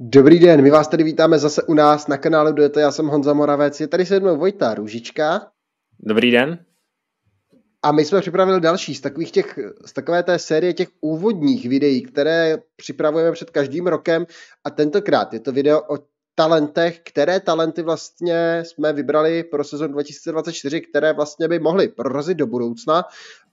Dobrý den, my vás tady vítáme zase u nás na kanále Dujete, já jsem Honza Moravec, je tady se mnou Vojta Růžička. Dobrý den. A my jsme připravili další z, takových těch, z takové té série těch úvodních videí, které připravujeme před každým rokem a tentokrát je to video o talentech, které talenty vlastně jsme vybrali pro sezon 2024, které vlastně by mohly prorazit do budoucna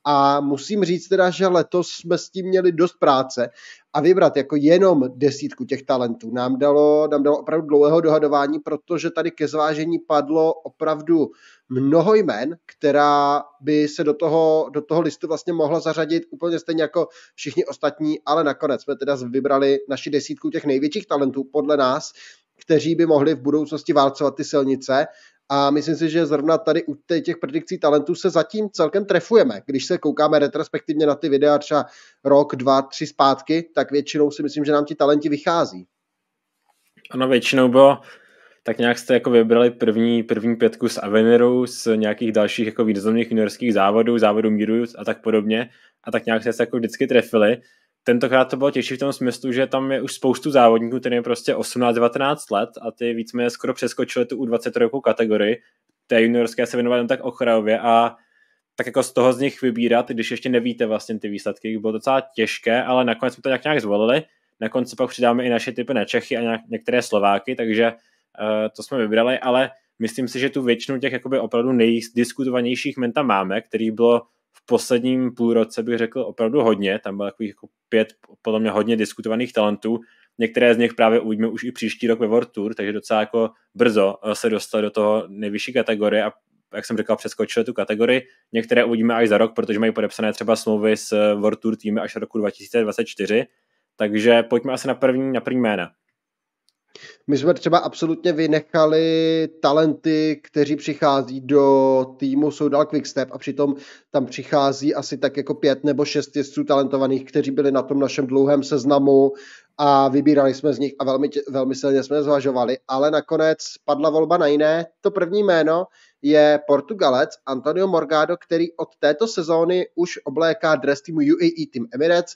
a musím říct teda, že letos jsme s tím měli dost práce a vybrat jako jenom desítku těch talentů nám dalo, nám dalo opravdu dlouhého dohadování, protože tady ke zvážení padlo opravdu mnoho jmen, která by se do toho, do toho listu vlastně mohla zařadit úplně stejně jako všichni ostatní, ale nakonec jsme teda vybrali naši desítku těch největších talentů podle nás, kteří by mohli v budoucnosti válcovat ty silnice a myslím si, že zrovna tady u těch predikcí talentů se zatím celkem trefujeme. Když se koukáme retrospektivně na ty videa třeba rok, dva, tři zpátky, tak většinou si myslím, že nám ti talenti vychází. Ano, většinou bylo tak nějak jste jako vybrali první, první pětku z Aveniru, z nějakých dalších jako významných juniorských závodů, závodů míru a tak podobně. A tak nějak jste se jako vždycky trefili tentokrát to bylo těžší v tom smyslu, že tam je už spoustu závodníků, který je prostě 18-19 let a ty víceméně skoro přeskočili tu u 23 kategorii, té juniorské se věnovat tak ochrajově a tak jako z toho z nich vybírat, když ještě nevíte vlastně ty výsledky, bylo docela těžké, ale nakonec jsme to nějak, nějak zvolili. Na konci pak přidáme i naše typy na Čechy a nějak, některé Slováky, takže uh, to jsme vybrali, ale myslím si, že tu většinu těch jakoby opravdu nejdiskutovanějších menta máme, který bylo v posledním půlroce bych řekl opravdu hodně, tam bylo takových jako pět podle mě hodně diskutovaných talentů, některé z nich právě uvidíme už i příští rok ve World Tour, takže docela jako brzo eh, se dostal do toho nejvyšší kategorie a jak jsem říkal, přeskočil tu kategorii. Některé uvidíme až za rok, protože mají podepsané třeba smlouvy s eh, World Tour týmy až roku 2024. Takže pojďme asi na první, na první jména. My jsme třeba absolutně vynechali talenty, kteří přichází do týmu Soudal Quickstep a přitom tam přichází asi tak jako pět nebo šest jezdců talentovaných, kteří byli na tom našem dlouhém seznamu a vybírali jsme z nich a velmi, velmi silně jsme zvažovali, ale nakonec padla volba na jiné. To první jméno je Portugalec Antonio Morgado, který od této sezóny už obléká dres týmu UAE Team Emirates,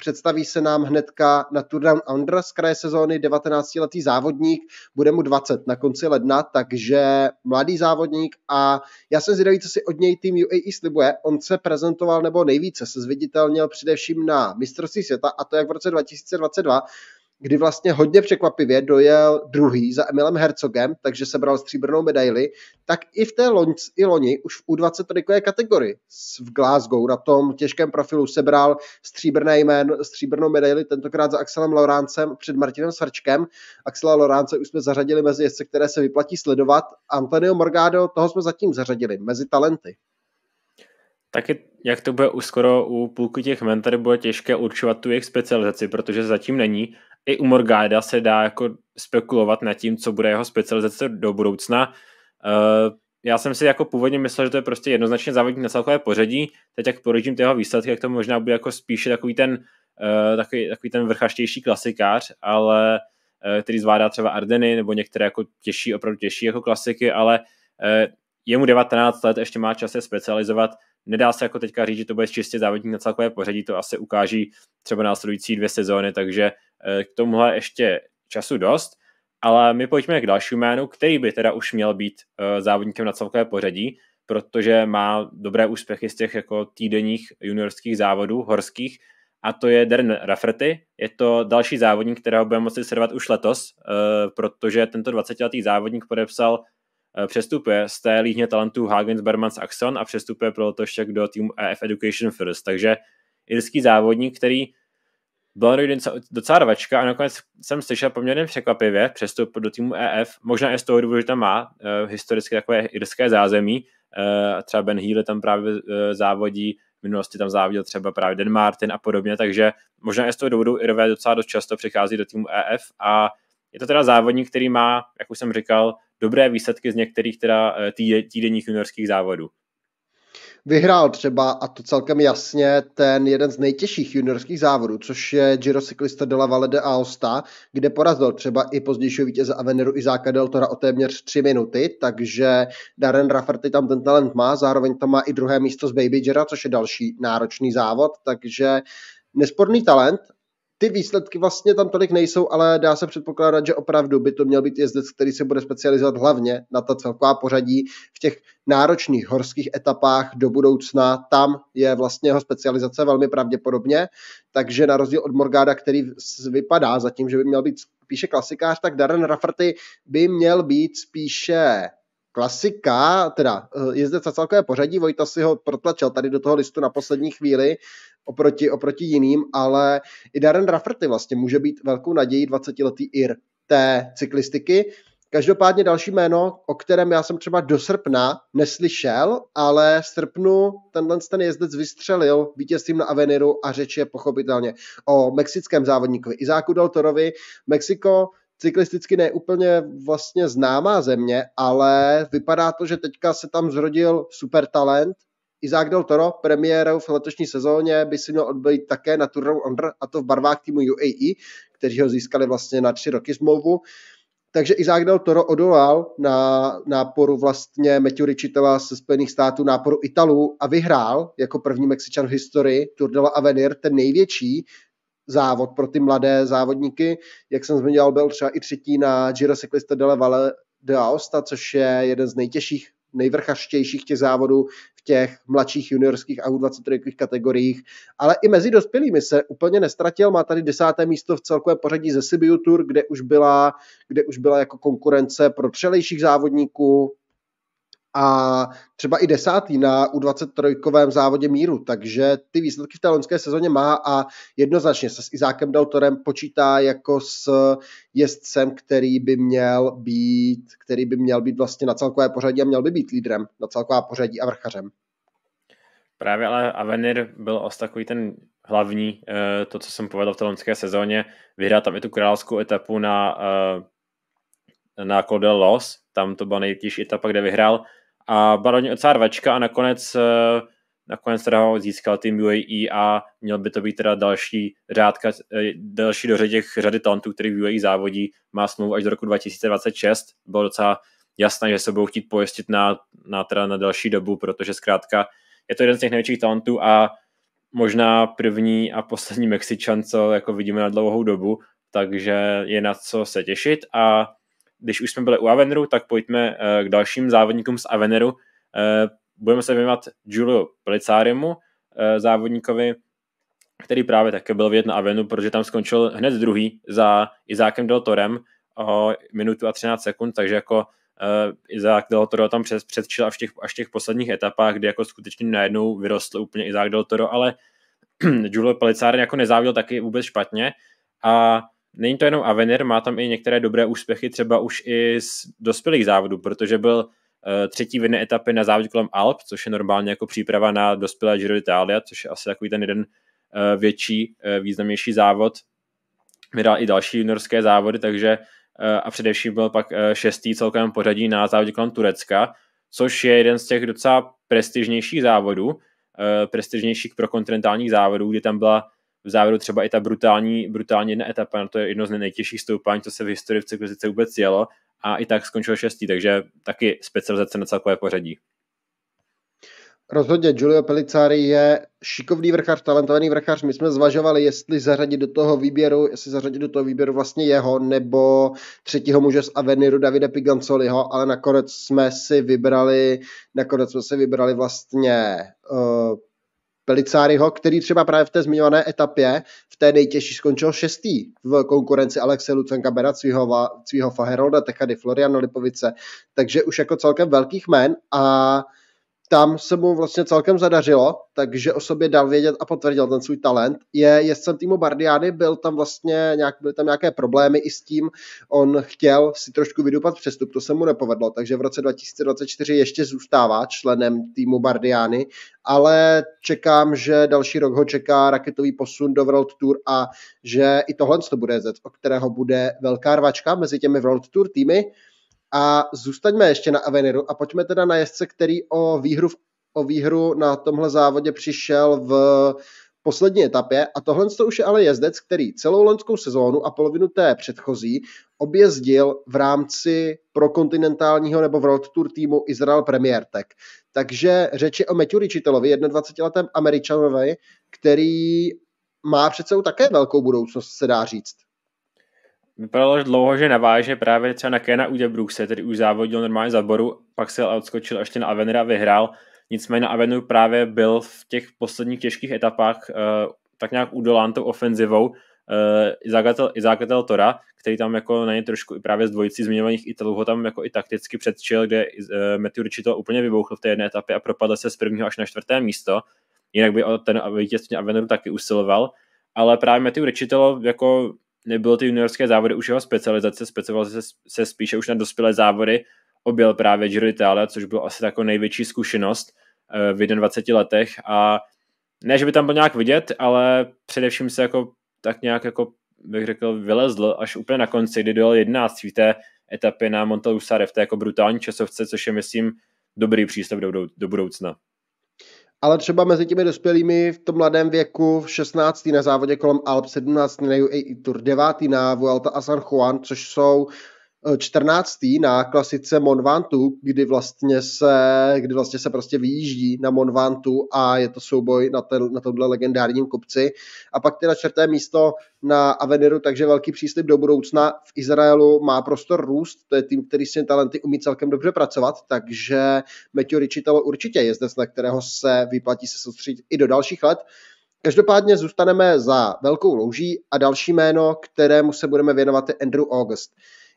Představí se nám hnedka na Tour Down Under z kraje sezóny 19-letý závodník, bude mu 20 na konci ledna, takže mladý závodník a já jsem zvědavý, co si od něj tým UAE slibuje. On se prezentoval nebo nejvíce se zviditelnil především na mistrovství světa a to jak v roce 2022, kdy vlastně hodně překvapivě dojel druhý za Emilem Hercogem, takže sebral stříbrnou medaili, tak i v té loň, i loni, už v U23 20 kategorii v Glasgow na tom těžkém profilu sebral stříbrné jméno, stříbrnou medaili, tentokrát za Axelem Lauráncem před Martinem Svrčkem. Axela Lauránce už jsme zařadili mezi jezdce, které se vyplatí sledovat. Antonio Morgado, toho jsme zatím zařadili mezi talenty. Taky jak to bude skoro u půlky těch men, tady bude těžké určovat tu jejich specializaci, protože zatím není i u Morgáda se dá jako spekulovat nad tím, co bude jeho specializace do budoucna. Uh, já jsem si jako původně myslel, že to je prostě jednoznačně závodník na celkové pořadí, teď jak porodím ty jeho výsledky, jak to možná bude jako spíše takový ten, uh, takový, takový ten vrchaštější klasikář, ale uh, který zvládá třeba Ardeny nebo některé jako těžší, opravdu těžší jako klasiky, ale uh, je mu 19 let, ještě má čas se specializovat, nedá se jako teďka říct, že to bude čistě závodník na celkové pořadí, to asi ukáží třeba následující dvě sezóny, takže Eh, k tomuhle ještě času dost, ale my pojďme k dalšímu jménu, který by teda už měl být eh, závodníkem na celkové pořadí, protože má dobré úspěchy z těch jako týdenních juniorských závodů, horských, a to je Darren Rafferty. Je to další závodník, kterého budeme moci sledovat už letos, eh, protože tento 20-letý závodník podepsal přestupuje z té líhně talentů Hagens Bermans Axon a přestupuje pro letošek do týmu EF Education First. Takže irský závodník, který byla Roy docela a nakonec jsem slyšel poměrně překvapivě přestup do týmu EF, možná i z toho důvodu, že tam má uh, historicky takové irské zázemí, uh, třeba Ben Healy tam právě uh, závodí, v minulosti tam závodil třeba právě Den Martin a podobně, takže možná i z toho důvodu Irové docela dost často přichází do týmu EF a je to teda závodník, který má, jak už jsem říkal, dobré výsledky z některých teda týdenních juniorských závodů vyhrál třeba, a to celkem jasně, ten jeden z nejtěžších juniorských závodů, což je Giro de la Valle de Aosta, kde porazil třeba i pozdějšího vítěze Aveniru i Del Tora o téměř tři minuty, takže Darren Rafferty tam ten talent má, zároveň tam má i druhé místo z Baby Gira, což je další náročný závod, takže nesporný talent ty výsledky vlastně tam tolik nejsou, ale dá se předpokládat, že opravdu by to měl být jezdec, který se bude specializovat hlavně na ta celková pořadí v těch náročných horských etapách do budoucna. Tam je vlastně jeho specializace velmi pravděpodobně, takže na rozdíl od Morgáda, který vypadá zatím, že by měl být spíše klasikář, tak Darren Rafferty by měl být spíše klasika, teda eh, jezdec na celkové pořadí, Vojta si ho protlačil tady do toho listu na poslední chvíli oproti, oproti jiným, ale i Darren Rafferty vlastně může být velkou nadějí 20-letý IR té cyklistiky. Každopádně další jméno, o kterém já jsem třeba do srpna neslyšel, ale v srpnu tenhle ten jezdec vystřelil vítězstvím na Aveniru a řeč je pochopitelně o mexickém závodníkovi Izáku Deltorovi. Mexiko cyklisticky neúplně vlastně známá země, ale vypadá to, že teďka se tam zrodil super talent, Izák Del Toro, premiérou v letošní sezóně, by si měl odbýt také na Tour Under, a to v barvách týmu UAE, kteří ho získali vlastně na tři roky smlouvu. Takže Izák Del Toro odolal na náporu vlastně meteoričitela ze Spojených států, náporu Italů a vyhrál jako první Mexičan v historii Tour de la Avenir, ten největší závod pro ty mladé závodníky. Jak jsem zmiňoval, byl třeba i třetí na Giro de la Valle de Aosta, což je jeden z nejtěžších nejvrchaštějších těch závodů těch mladších juniorských a U23 kategoriích, ale i mezi dospělými se úplně nestratil, má tady desáté místo v celkové pořadí ze Sibiu Tour, kde už byla, kde už byla jako konkurence pro přelejších závodníků, a třeba i desátý na U23 závodě míru, takže ty výsledky v té loňské sezóně má a jednoznačně se s Izákem Dautorem počítá jako s jezdcem, který by měl být, který by měl být vlastně na celkové pořadí a měl by být lídrem na celková pořadí a vrchařem. Právě ale Avenir byl os takový ten hlavní, eh, to, co jsem povedal v té loňské sezóně, vyhrát tam i tu královskou etapu na, eh, na Kodel Los, tam to byla nejtěžší etapa, kde vyhrál, a baroně Cárvačka a nakonec eh, nakonec teda ho získal tým UAE a měl by to být teda další řádka, eh, další do těch řady talentů, který v UAE závodí, má smlouvu až do roku 2026. Bylo docela jasné, že se budou chtít pojistit na, na, teda na další dobu, protože zkrátka je to jeden z těch největších talentů a možná první a poslední Mexičan, co jako vidíme na dlouhou dobu, takže je na co se těšit a když už jsme byli u Aveneru, tak pojďme eh, k dalším závodníkům z Aveneru. Eh, budeme se věnovat Giulio Pelicarimu, eh, závodníkovi, který právě také byl v na Avenu, protože tam skončil hned druhý za Izákem Deltorem o minutu a 13 sekund, takže jako uh, Izák Deltoro tam přes, předčil až v těch, až těch posledních etapách, kdy jako skutečně najednou vyrostl úplně Izák Deltoro, ale Giulio Pelicari jako nezávěl taky vůbec špatně a není to jenom Avenir, má tam i některé dobré úspěchy, třeba už i z dospělých závodů, protože byl eh, třetí vinné etapy na závodě kolem Alp, což je normálně jako příprava na dospělé Giro d'Italia, což je asi takový ten jeden eh, větší, eh, významnější závod. Vydal i další juniorské závody, takže a především byl pak šestý celkem pořadí na závodě kolem Turecka, což je jeden z těch docela prestižnějších závodů, prestižnějších pro kontinentálních závodů, kdy tam byla v závěru třeba i ta brutální, brutální jedna etapa, no to je jedno z nejtěžších stoupání, co se v historii v cyklistice vůbec jelo a i tak skončil šestý, takže taky specializace na celkové pořadí. Rozhodně Giulio Pelicari je šikovný vrchař, talentovaný vrchař. My jsme zvažovali, jestli zařadit do toho výběru, jestli zařadit do toho výběru vlastně jeho nebo třetího muže z Aveniru Davida Pigancoliho, ale nakonec jsme si vybrali, nakonec jsme si vybrali vlastně uh, Pelicáriho, který třeba právě v té zmiňované etapě v té nejtěžší skončil šestý v konkurenci Alexe Lucenka Bera, Cvihova, Cvihova Herolda, Techady Floriano Lipovice, takže už jako celkem velkých men a tam se mu vlastně celkem zadařilo, takže o sobě dal vědět a potvrdil ten svůj talent. Je jezdcem týmu Bardiány, byl tam vlastně nějak, byly tam nějaké problémy i s tím, on chtěl si trošku vydupat přestup, to se mu nepovedlo, takže v roce 2024 ještě zůstává členem týmu Bardiány, ale čekám, že další rok ho čeká raketový posun do World Tour a že i tohle to bude jezdec, o kterého bude velká rvačka mezi těmi World Tour týmy, a zůstaňme ještě na Aveniru a pojďme teda na jezdce, který o výhru, o výhru na tomhle závodě přišel v poslední etapě a tohle to už je ale jezdec, který celou loňskou sezónu a polovinu té předchozí objezdil v rámci prokontinentálního nebo World Tour týmu Israel Premier Tech. Takže řeči o Matthew Richitelovi, 21-letém američanovi, který má přece také velkou budoucnost, se dá říct. Vypadalo dlouho, že naváže právě třeba na Kena Udebrukse, který už závodil normálně za boru, pak se odskočil až na Avenera vyhrál. Nicméně na Avenu právě byl v těch posledních těžkých etapách uh, tak nějak udolán tou ofenzivou, uh, eh, zákatel Tora, který tam jako na ně trošku i právě z dvojicí zmiňovaných Italů ho tam jako i takticky předčil, kde uh, Matthew to úplně vybouchl v té jedné etapě a propadl se z prvního až na čtvrté místo. Jinak by ten vítězství Avenuru taky usiloval, ale právě Matthew Richitelo jako nebylo ty juniorské závody už jeho specializace, specializoval se, se spíše už na dospělé závody, objel právě Giro d'Italia, což bylo asi takovou největší zkušenost eh, v 21 letech a ne, že by tam byl nějak vidět, ale především se jako tak nějak jako bych řekl, vylezl až úplně na konci, kdy dojel 11 v té etapě na Montelúsare v té jako brutální časovce, což je, myslím, dobrý přístup do, do, do budoucna ale třeba mezi těmi dospělými v tom mladém věku, 16. na závodě kolem Alp, 17. na UAE Tour, 9. na Vuelta a San Juan, což jsou 14. na klasice Monvantu, kdy vlastně se, kdy vlastně se prostě vyjíždí na Monvantu a je to souboj na, ten, na tomhle legendárním kopci. A pak teda čtvrté místo na Aveniru, takže velký příslip do budoucna. V Izraelu má prostor růst, to je tým, který s talenty umí celkem dobře pracovat, takže Meteor Richitalo určitě je zde, na kterého se vyplatí se soustředit i do dalších let. Každopádně zůstaneme za velkou louží a další jméno, kterému se budeme věnovat je Andrew August.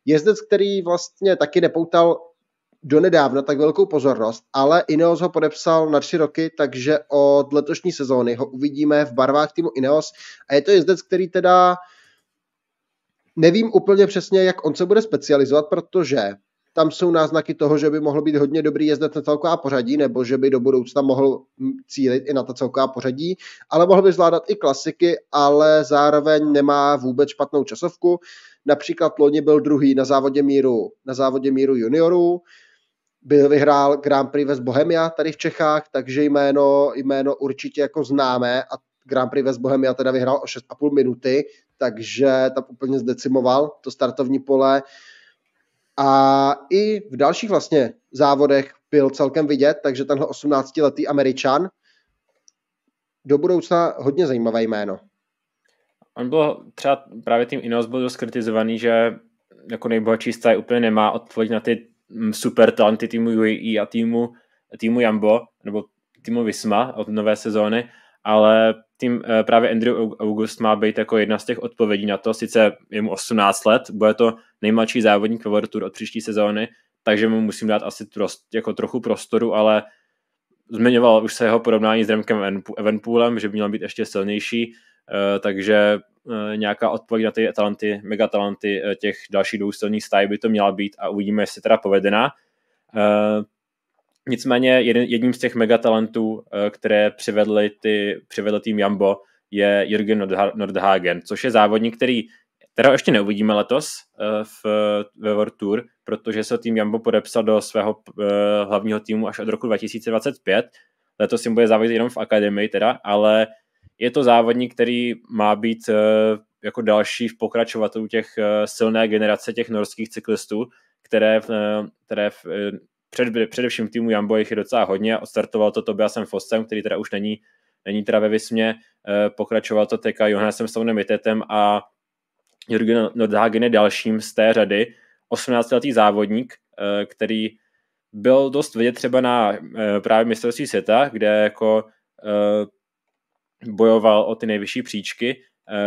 Jezdec, který vlastně taky nepoutal nedávna tak velkou pozornost, ale Ineos ho podepsal na tři roky, takže od letošní sezóny ho uvidíme v barvách týmu Ineos a je to jezdec, který teda nevím úplně přesně, jak on se bude specializovat, protože tam jsou náznaky toho, že by mohl být hodně dobrý jezdec na celková pořadí, nebo že by do budoucna mohl cílit i na ta celková pořadí, ale mohl by zvládat i klasiky, ale zároveň nemá vůbec špatnou časovku. Například loni byl druhý na závodě míru, na závodě míru juniorů, byl, vyhrál Grand Prix West Bohemia tady v Čechách, takže jméno, jméno určitě jako známé a Grand Prix West Bohemia teda vyhrál o 6,5 minuty, takže tam úplně zdecimoval to startovní pole. Uh, a i v dalších vlastně závodech byl celkem vidět, takže tenhle 18-letý Američan do budoucna hodně zajímavé jméno. On byl třeba právě tím Inos byl dost kritizovaný, že jako nejbohatší staj úplně nemá odpověď na ty mm, super talenty týmu UAE a týmu, týmu Jambo, nebo týmu Visma od nové sezóny, ale tím eh, právě Andrew August má být jako jedna z těch odpovědí na to, sice je mu 18 let, bude to nejmladší závodník ve World Tour od příští sezóny, takže mu musím dát asi trost, jako trochu prostoru, ale zmiňoval už se jeho porovnání s Remkem Evenpoolem, že by měl být ještě silnější, eh, takže eh, nějaká odpověď na ty talenty, megatalenty těch dalších důstojných silných by to měla být a uvidíme, jestli teda povedená. Nicméně jedním z těch megatalentů, eh, které přivedli, ty, přivedl tým Jambo, je Jürgen Nordhagen, což je závodník, který teda ještě neuvidíme letos eh, v, ve World Tour, protože se tým Jambo podepsal do svého eh, hlavního týmu až od roku 2025. Letos jim bude závodit jenom v akademii teda, ale je to závodník, který má být jako další v pokračovatelů těch silné generace těch norských cyklistů, které, které před, především v týmu Jambo jich je docela hodně, odstartoval to Tobiasem Fossem, který teda už není, není teda ve Vysmě, eh, pokračoval to teďka Johannesem Stavnem Itetem a Jürgen Nordhagen je dalším z té řady, 18-letý závodník, eh, který byl dost vidět třeba na eh, právě mistrovství světa, kde jako bojoval o ty nejvyšší příčky,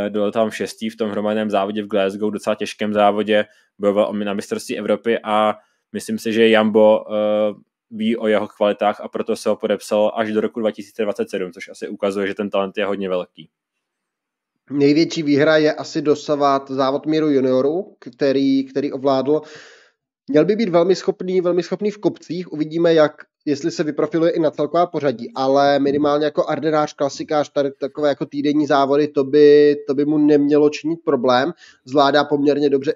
Byl tam šestý v tom hromadném závodě v Glasgow, docela těžkém závodě, bojoval na mistrovství Evropy a Myslím si, že Jambo uh, eh, ví o jeho kvalitách a proto se ho podepsal až do roku 2027, což asi ukazuje, že ten talent je hodně velký. Největší výhra je asi dosavat závod míru junioru, který, který ovládl. Měl by být velmi schopný, velmi schopný v kopcích. Uvidíme, jak jestli se vyprofiluje i na celková pořadí, ale minimálně jako ardenář, klasikář, tady takové jako týdenní závody, to by, to by mu nemělo činit problém. Zvládá poměrně dobře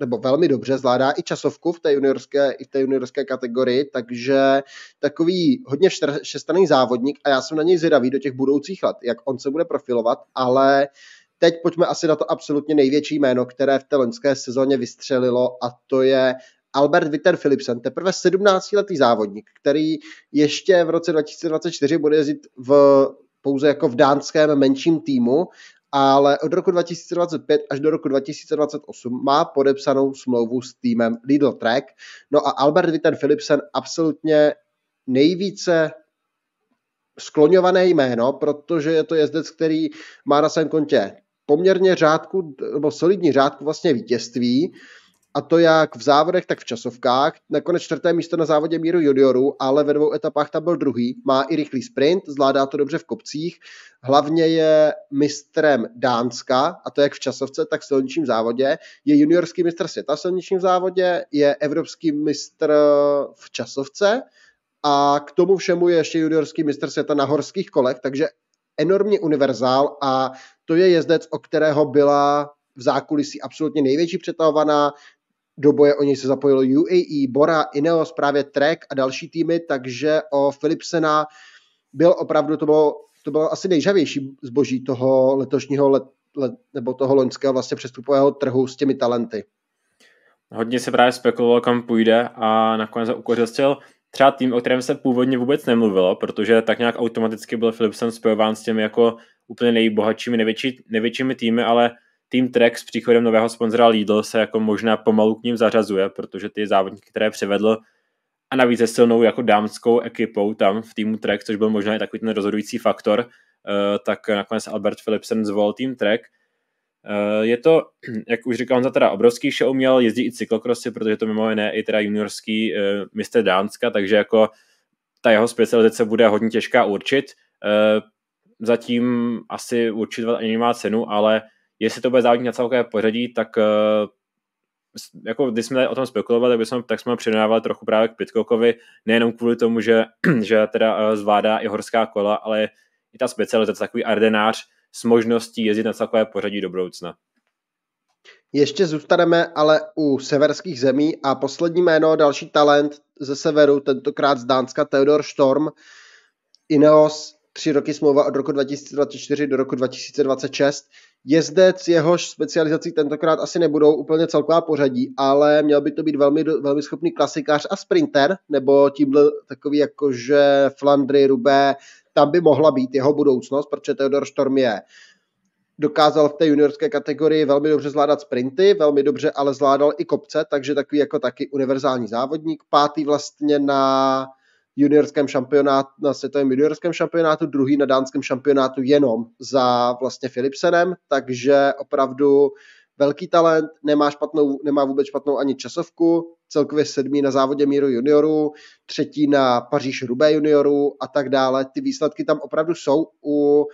nebo velmi dobře zvládá i časovku v té juniorské, i v té juniorské kategorii, takže takový hodně šestaný závodník a já jsem na něj zvědavý do těch budoucích let, jak on se bude profilovat, ale teď pojďme asi na to absolutně největší jméno, které v té loňské sezóně vystřelilo a to je Albert Witter Philipsen, teprve 17-letý závodník, který ještě v roce 2024 bude jezdit v pouze jako v dánském menším týmu ale od roku 2025 až do roku 2028 má podepsanou smlouvu s týmem Lidl Track. No a Albert Witten Philipsen absolutně nejvíce skloňované jméno, protože je to jezdec, který má na svém kontě poměrně řádku, nebo solidní řádku vlastně vítězství a to jak v závodech, tak v časovkách. Nakonec čtvrté místo na závodě míru juniorů, ale ve dvou etapách tam byl druhý. Má i rychlý sprint, zvládá to dobře v kopcích. Hlavně je mistrem Dánska, a to jak v časovce, tak v silničním závodě. Je juniorský mistr světa v silničním závodě, je evropský mistr v časovce a k tomu všemu je ještě juniorský mistr světa na horských kolech, takže enormně univerzál a to je jezdec, o kterého byla v zákulisí absolutně největší přetahovaná do boje o něj se zapojilo UAE, Bora, Ineos, právě Trek a další týmy, takže o Philipsena byl opravdu, to bylo, to bylo asi nejžavější zboží toho letošního let, let, nebo toho loňského vlastně přestupového trhu s těmi talenty. Hodně se právě spekulovalo, kam půjde a nakonec ukořistil třeba tým, o kterém se původně vůbec nemluvilo, protože tak nějak automaticky byl Philipsen spojován s těmi jako úplně nejbohatšími, největší, největšími týmy, ale Team Trek s příchodem nového sponzora Lidl se jako možná pomalu k ním zařazuje, protože ty závodníky, které přivedl, a navíc se silnou jako dámskou ekipou tam v týmu Trek, což byl možná i takový ten rozhodující faktor, eh, tak nakonec Albert Philipsen zvolil tým Trek. Eh, je to, jak už říkal, za teda obrovský show měl, jezdí i cyklokrosy, protože to mimo jiné i teda juniorský eh, mistr Dánska, takže jako ta jeho specializace bude hodně těžká určit. Zatím asi určitovat ani nemá cenu, ale Jestli to bude závodní na celkové pořadí, tak eh, jako když jsme o tom spekulovali, tak, jsme, tak jsme předávali trochu právě k Pitcockovi, nejenom kvůli tomu, že, že teda eh, zvládá i horská kola, ale i ta specializace, takový ardenář s možností jezdit na celkové pořadí do budoucna. Ještě zůstaneme ale u severských zemí a poslední jméno, další talent ze severu, tentokrát z Dánska, Theodor Storm, Ineos, tři roky smlouva od roku 2024 do roku 2026 jezdec, jehož specializací tentokrát asi nebudou úplně celková pořadí, ale měl by to být velmi, velmi schopný klasikář a sprinter, nebo tím byl takový jakože Flandry, Rubé, tam by mohla být jeho budoucnost, protože Theodor Storm je dokázal v té juniorské kategorii velmi dobře zvládat sprinty, velmi dobře ale zvládal i kopce, takže takový jako taky univerzální závodník. Pátý vlastně na juniorském šampionátu, na světovém juniorském šampionátu, druhý na dánském šampionátu jenom za vlastně Philipsenem, takže opravdu velký talent, nemá, špatnou, nemá vůbec špatnou ani časovku, celkově sedmý na závodě míru juniorů, třetí na Paříž Rubé juniorů a tak dále. Ty výsledky tam opravdu jsou u,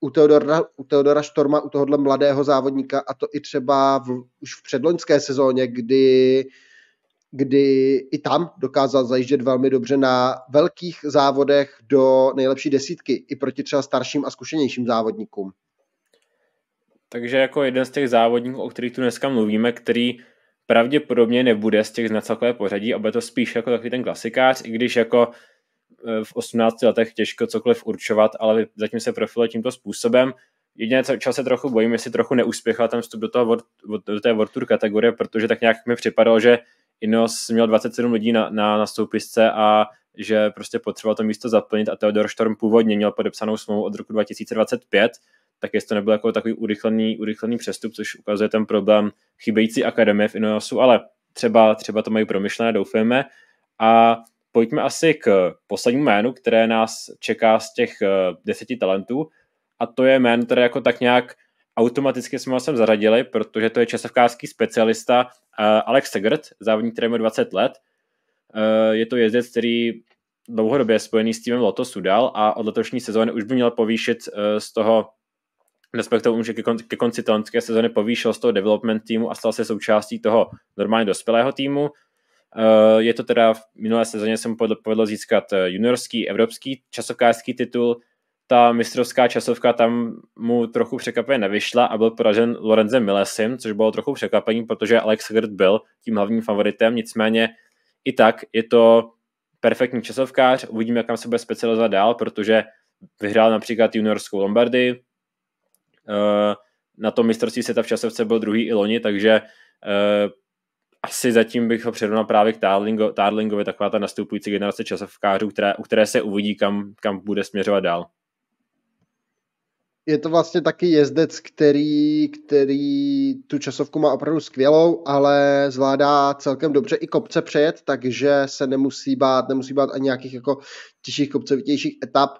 u, Teodora, u Teodora Štorma, u tohohle mladého závodníka a to i třeba v, už v předloňské sezóně, kdy uh, kdy i tam dokázal zajíždět velmi dobře na velkých závodech do nejlepší desítky, i proti třeba starším a zkušenějším závodníkům. Takže jako jeden z těch závodníků, o kterých tu dneska mluvíme, který pravděpodobně nebude z těch z celkové pořadí a bude to spíš jako takový ten klasikář, i když jako e, v 18 letech těžko cokoliv určovat, ale zatím se profiluje tímto způsobem. Jediné, čeho se trochu bojím, jestli trochu neuspěchal ten vstup do, toho, do té World Tour kategorie, protože tak nějak mi připadalo, že Ineos měl 27 lidí na, na, na stoupisce a že prostě potřeboval to místo zaplnit a Theodor Storm původně měl podepsanou smlouvu od roku 2025, tak jestli to nebyl jako takový urychlený, urychlený přestup, což ukazuje ten problém chybějící akademie v Ineosu, ale třeba, třeba to mají promyšlené, doufujeme. A pojďme asi k poslednímu jménu, které nás čeká z těch eh, deseti talentů a to je jméno, které jako tak nějak automaticky jsme ho sem zaradili, protože to je časovkářský specialista eh, Alex Segert, závodník, který má 20 let. Eh, je to jezdec, který dlouhodobě je spojený s týmem Lotto dal a od letošní sezóny už by měl povýšit eh, z toho respektive že ke, ke konci talentské sezóny povýšil z toho development týmu a stal se součástí toho normálně dospělého týmu. Je to teda v minulé sezóně jsem mu povedlo získat juniorský, evropský časokářský titul, ta mistrovská časovka tam mu trochu překvapivě nevyšla a byl poražen Lorenzem Milesim, což bylo trochu překvapení, protože Alex Hirt byl tím hlavním favoritem, nicméně i tak je to perfektní časovkář, uvidíme, kam se bude specializovat dál, protože vyhrál například juniorskou Lombardy, eh, na tom mistrovství ta v časovce byl druhý i loni, takže eh, asi zatím bych ho přirovnal právě k Tarlingo, Tarlingovi, taková ta nastupující generace časovkářů, které, u které se uvidí, kam, kam bude směřovat dál je to vlastně taky jezdec, který, který tu časovku má opravdu skvělou, ale zvládá celkem dobře i kopce přejet, takže se nemusí bát, nemusí bát ani nějakých jako těžších kopcovitějších etap.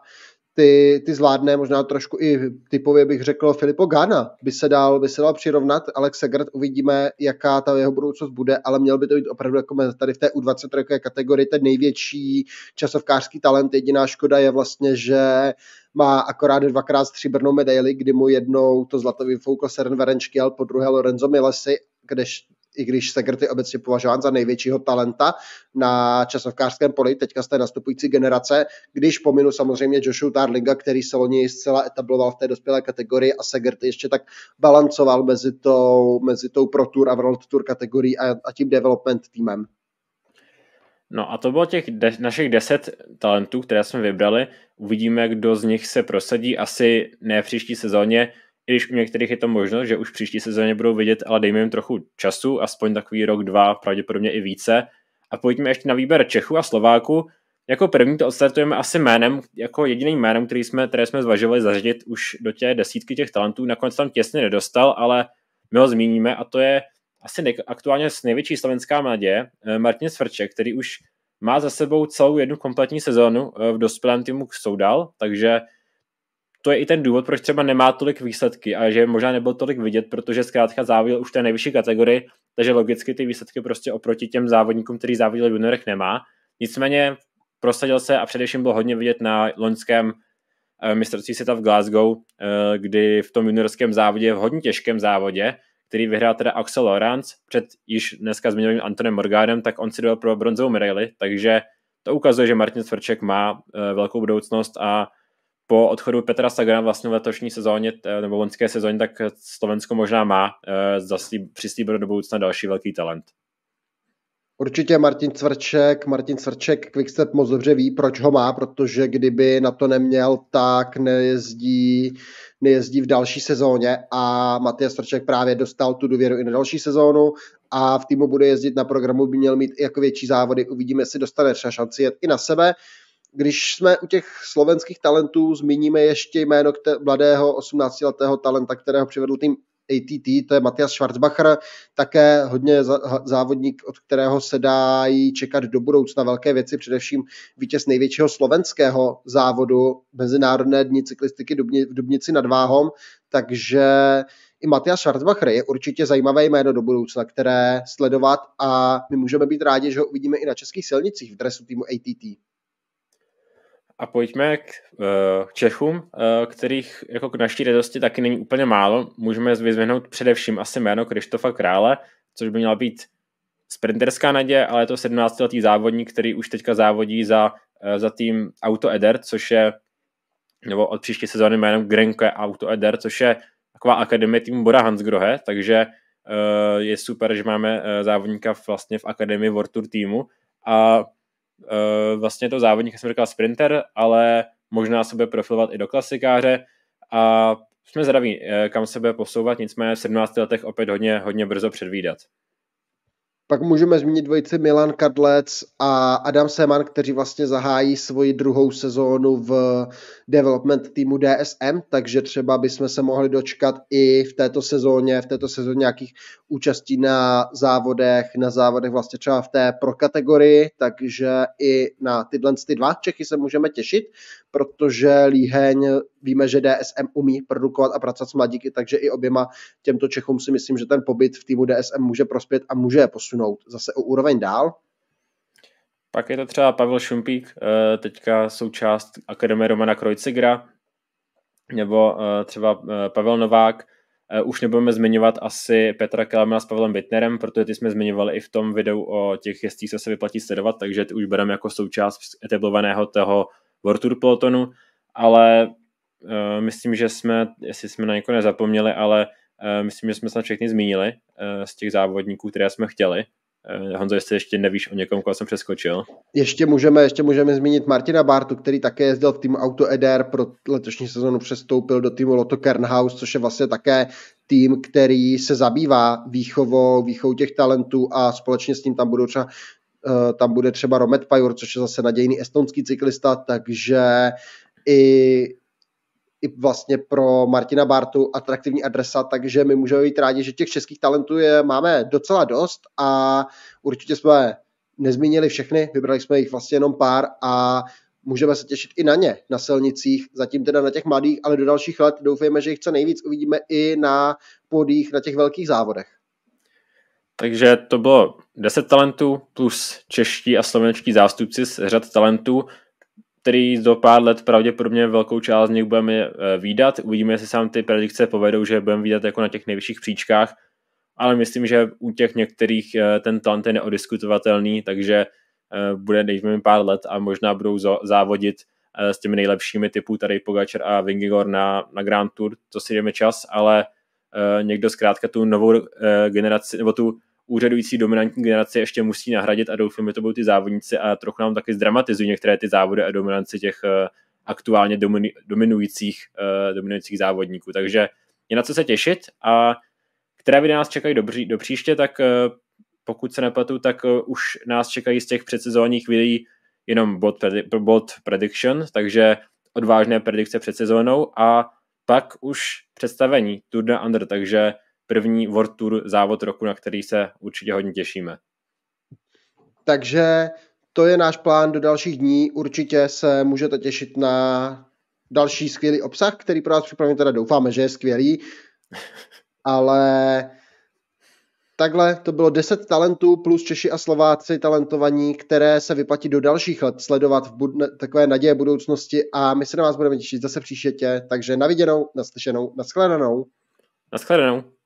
Ty, ty zvládne možná trošku i typově bych řekl Filipo Gana by se dal, by se dal přirovnat, Alex Segrat uvidíme, jaká ta jeho budoucnost bude, ale měl by to být opravdu jako tady v té U23 kategorii ten největší časovkářský talent, jediná škoda je vlastně, že má akorát dvakrát stříbrnou medaili, kdy mu jednou to zlato vyfoukl Seren Verenčkiel, po druhé Lorenzo Milesi, kdež i když je obecně považován za největšího talenta na časovkářském poli, teďka z té nastupující generace, když pominu samozřejmě Joshua Tarlinga, který se loni zcela etabloval v té dospělé kategorii a Segerty ještě tak balancoval mezi tou, mezi tou Pro Tour a World Tour kategorií a, a tím development týmem. No a to bylo těch de- našich deset talentů, které jsme vybrali. Uvidíme, kdo z nich se prosadí. Asi ne v příští sezóně, i když u některých je to možno, že už příští sezóně budou vidět, ale dejme jim trochu času, aspoň takový rok, dva, pravděpodobně i více. A pojďme ještě na výběr Čechů a Slováku. Jako první to odstartujeme asi jménem, jako jediným jménem, který jsme, které jsme zvažovali zařadit už do té desítky těch talentů. Nakonec tam těsně nedostal, ale my ho zmíníme a to je asi nej, aktuálně největší slovenská mladě, eh, Martin Svrček, který už má za sebou celou jednu kompletní sezónu eh, v dospělém týmu k Soudal, takže to je i ten důvod, proč třeba nemá tolik výsledky a že možná nebyl tolik vidět, protože zkrátka závodil už té nejvyšší kategorii, takže logicky ty výsledky prostě oproti těm závodníkům, který závodil v juniorech, nemá. Nicméně prosadil se a především byl hodně vidět na loňském eh, mistrovství světa v Glasgow, kdy v tom juniorském závodě, v hodně těžkém závodě, který vyhrál teda Axel Lorentz před již dneska zmiňovaným Antonem Morgánem, tak on si dal pro bronzovou medaili, takže to ukazuje, že Martin Svrček má eh, velkou budoucnost a po odchodu Petra Sagana vlastně v letošní sezóně, nebo loňské sezóně, tak Slovensko možná má eh, zaslí, přislíbeno do budoucna další velký talent. Určitě Martin Cvrček, Martin Cvrček Quickstep moc dobře ví, proč ho má, protože kdyby na to neměl, tak nejezdí, nejezdí v další sezóně a Matias Cvrček právě dostal tu důvěru i na další sezónu a v týmu bude jezdit na programu, by měl mít i jako větší závody, uvidíme, jestli dostane třeba šanci jet i na sebe. Když jsme u těch slovenských talentů, zmíníme ještě jméno mladého 18-letého talenta, kterého přivedl tým ATT, to je Matias Schwarzbacher, také hodně závodník, od kterého se dají čekat do budoucna velké věci, především vítěz největšího slovenského závodu Mezinárodné dní cyklistiky v Dubnici nad Váhom, takže i Matias Schwarzbacher je určitě zajímavé jméno do budoucna, které sledovat a my můžeme být rádi, že ho uvidíme i na českých silnicích v dresu týmu ATT. A pojďme k uh, Čechům, uh, kterých jako k naší radosti taky není úplně málo. Můžeme vyzvihnout především asi jméno Krištofa Krále, což by měla být sprinterská naděje, ale je to 17-letý závodník, který už teďka závodí za, uh, za tým Auto Eder, což je, nebo od příští sezóny jménem Grenke Auto Eder, což je taková akademie týmu Bora Hansgrohe, takže uh, je super, že máme uh, závodníka vlastně v akademii World Tour týmu. A uh, uh, vlastně to závodníka jsem říkal sprinter, ale možná se bude profilovat i do klasikáře a jsme zdraví, eh, kam se bude posouvat, nicméně v 17 letech opět hodně, hodně brzo předvídat. Pak můžeme zmínit dvojici Milan Kadlec a Adam Seman, kteří vlastně zahájí svoji druhou sezónu v development týmu DSM, takže třeba bychom se mohli dočkat i v této sezóně, v této sezóně nějakých účastí na závodech, na závodech vlastně třeba v té pro kategorii, takže i na tyhle ty dva Čechy se můžeme těšit, protože Líheň víme, že DSM umí produkovat a pracovat s mladíky, takže i oběma těmto Čechům si myslím, že ten pobyt v týmu DSM může prospět a může je posunout posunout zase o úroveň dál? Pak je to třeba Pavel Šumpík, eh, teďka součást Akademie Romana Krojcigra, nebo eh, třeba eh, Pavel Novák. Už nebudeme zmiňovat asi Petra Kelmana s Pavlem Wittnerem, protože ty jsme zmiňovali i v tom videu o těch jezdcích, co se vyplatí sledovat, takže ty už bereme jako součást etablovaného toho World Tour pelotonu, ale myslím, že jsme, jestli jsme na někoho nezapomněli, ale Eh, myslím, že jsme se všechny zmínili eh, z těch závodníků, které jsme chtěli. Eh, Honzo, jestli ještě nevíš o někom, koho jsem přeskočil. Ještě můžeme, ještě můžeme zmínit Martina Bartu, který také jezdil v týmu Auto Eder, pro letošní sezonu přestoupil do týmu Lotto Kernhaus, což je vlastně také tým, který se zabývá výchovou, výchovou těch talentů a společně s ním tam budou třeba tam bude třeba Romet Pajor, což je zase nadějný estonský cyklista, takže i i vlastně pro Martina Bartu atraktivní adresa, takže my můžeme být rádi, že těch českých talentů je, máme docela dost a určitě jsme nezmínili všechny, vybrali jsme jich vlastně jenom pár a můžeme se těšit i na ně na silnicích, zatím teda na těch mladých, ale do dalších let doufejme, že jich co nejvíc uvidíme i na podích, na těch velkých závodech. Takže to bylo 10 talentů plus čeští a slovenští zástupci z řad talentů který do pár let pravděpodobně velkou část z nich budeme eh, výdat. Uvidíme, jestli nám ty predikce povedou, že budeme výdat jako na těch nejvyšších příčkách, ale myslím, že u těch některých eh, ten talent je neodiskutovatelný, takže eh, bude dejme pár let a možná budou závodit s těmi nejlepšími typů tady Pogačer a Vingigor na, na Grand Tour, to si jdeme čas, ale někdo zkrátka tu novou generaci, nebo tu úřadující dominantní generace ještě musí nahradit a doufám, že to budou ty závodníci a trochu nám taky zdramatizují některé ty závody a dominanci těch eh, aktuálně dominujících, eh, dominujících závodníků. Takže je na co se těšit a které videa nás čekají do, do příště, tak eh, pokud se nepletu, tak už nás čekají z těch předsezónních videí jenom bot, bot prediction, takže odvážné predikce před sezónou a pak už představení Tour de Under, takže první World Tour závod roku, na který se určitě hodně těšíme. Takže to je náš plán do dalších dní. Určitě se můžete těšit na další skvělý obsah, který pro vás připravíme. teda doufáme, že je skvělý, ale takhle to bylo 10 talentů plus Češi a Slováci talentovaní, které se vyplatí do dalších let sledovat v bud- takové naděje budoucnosti a my se na vás budeme těšit zase příště, takže naviděnou, naslyšenou, naschledanou. Naschledanou.